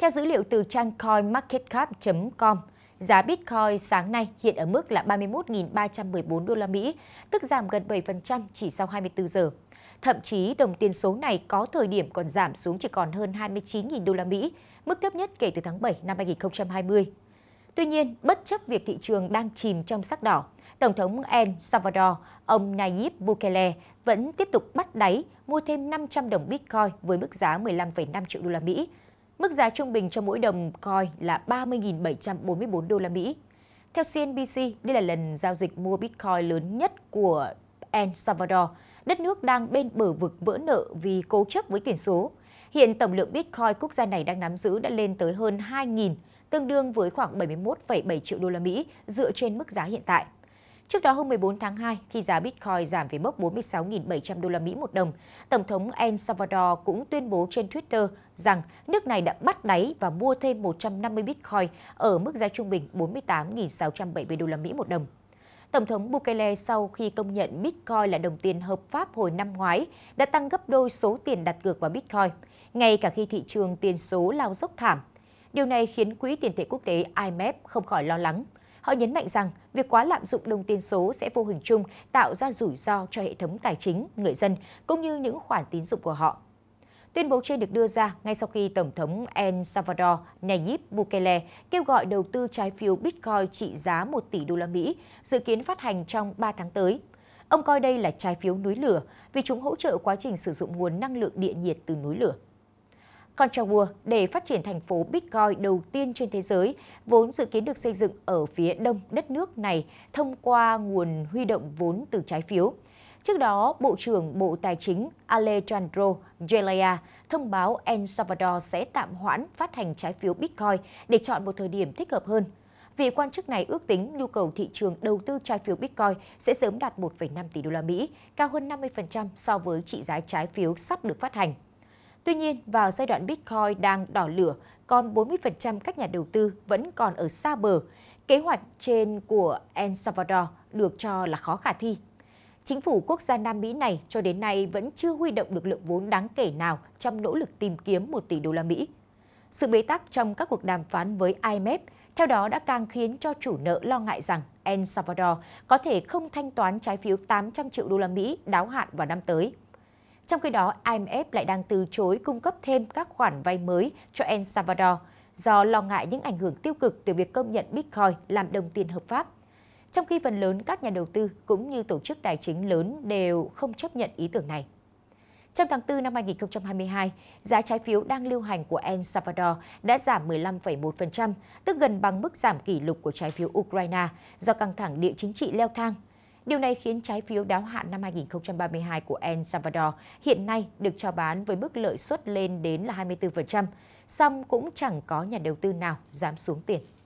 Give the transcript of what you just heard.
Theo dữ liệu từ trang coinmarketcap.com, giá Bitcoin sáng nay hiện ở mức là 31.314 đô la Mỹ, tức giảm gần 7% chỉ sau 24 giờ. Thậm chí đồng tiền số này có thời điểm còn giảm xuống chỉ còn hơn 29.000 đô la Mỹ, mức thấp nhất kể từ tháng 7 năm 2020. Tuy nhiên, bất chấp việc thị trường đang chìm trong sắc đỏ, Tổng thống El Salvador, ông Nayib Bukele vẫn tiếp tục bắt đáy mua thêm 500 đồng Bitcoin với mức giá 15,5 triệu đô la Mỹ, Mức giá trung bình cho mỗi đồng coin là 30.744 đô la Mỹ. Theo CNBC, đây là lần giao dịch mua Bitcoin lớn nhất của El Salvador, đất nước đang bên bờ vực vỡ nợ vì cố chấp với tiền số. Hiện tổng lượng Bitcoin quốc gia này đang nắm giữ đã lên tới hơn 2.000, tương đương với khoảng 71,7 triệu đô la Mỹ dựa trên mức giá hiện tại. Trước đó hôm 14 tháng 2, khi giá Bitcoin giảm về mức 46.700 đô la Mỹ một đồng, Tổng thống El Salvador cũng tuyên bố trên Twitter rằng nước này đã bắt đáy và mua thêm 150 Bitcoin ở mức giá trung bình 48.670 đô la Mỹ một đồng. Tổng thống Bukele sau khi công nhận Bitcoin là đồng tiền hợp pháp hồi năm ngoái đã tăng gấp đôi số tiền đặt cược vào Bitcoin, ngay cả khi thị trường tiền số lao dốc thảm. Điều này khiến Quỹ tiền tệ quốc tế IMF e không khỏi lo lắng. Họ nhấn mạnh rằng việc quá lạm dụng đồng tiền số sẽ vô hình chung tạo ra rủi ro cho hệ thống tài chính, người dân cũng như những khoản tín dụng của họ. Tuyên bố trên được đưa ra ngay sau khi Tổng thống El Salvador Nayib Bukele kêu gọi đầu tư trái phiếu Bitcoin trị giá 1 tỷ đô la Mỹ, dự kiến phát hành trong 3 tháng tới. Ông coi đây là trái phiếu núi lửa vì chúng hỗ trợ quá trình sử dụng nguồn năng lượng địa nhiệt từ núi lửa. Contrawar để phát triển thành phố Bitcoin đầu tiên trên thế giới, vốn dự kiến được xây dựng ở phía đông đất nước này thông qua nguồn huy động vốn từ trái phiếu. Trước đó, Bộ trưởng Bộ Tài chính Alejandro Gelaya thông báo El Salvador sẽ tạm hoãn phát hành trái phiếu Bitcoin để chọn một thời điểm thích hợp hơn. Vị quan chức này ước tính nhu cầu thị trường đầu tư trái phiếu Bitcoin sẽ sớm đạt 1,5 tỷ đô la Mỹ, cao hơn 50% so với trị giá trái phiếu sắp được phát hành. Tuy nhiên, vào giai đoạn Bitcoin đang đỏ lửa, còn 40% các nhà đầu tư vẫn còn ở xa bờ. Kế hoạch trên của El Salvador được cho là khó khả thi. Chính phủ quốc gia Nam Mỹ này cho đến nay vẫn chưa huy động được lượng vốn đáng kể nào trong nỗ lực tìm kiếm 1 tỷ đô la Mỹ. Sự bế tắc trong các cuộc đàm phán với IMF theo đó đã càng khiến cho chủ nợ lo ngại rằng El Salvador có thể không thanh toán trái phiếu 800 triệu đô la Mỹ đáo hạn vào năm tới. Trong khi đó, IMF lại đang từ chối cung cấp thêm các khoản vay mới cho El Salvador do lo ngại những ảnh hưởng tiêu cực từ việc công nhận Bitcoin làm đồng tiền hợp pháp. Trong khi phần lớn các nhà đầu tư cũng như tổ chức tài chính lớn đều không chấp nhận ý tưởng này. Trong tháng 4 năm 2022, giá trái phiếu đang lưu hành của El Salvador đã giảm 15,1%, tức gần bằng mức giảm kỷ lục của trái phiếu Ukraine do căng thẳng địa chính trị leo thang Điều này khiến trái phiếu đáo hạn năm 2032 của El Salvador hiện nay được chào bán với mức lợi suất lên đến là 24%, song cũng chẳng có nhà đầu tư nào dám xuống tiền.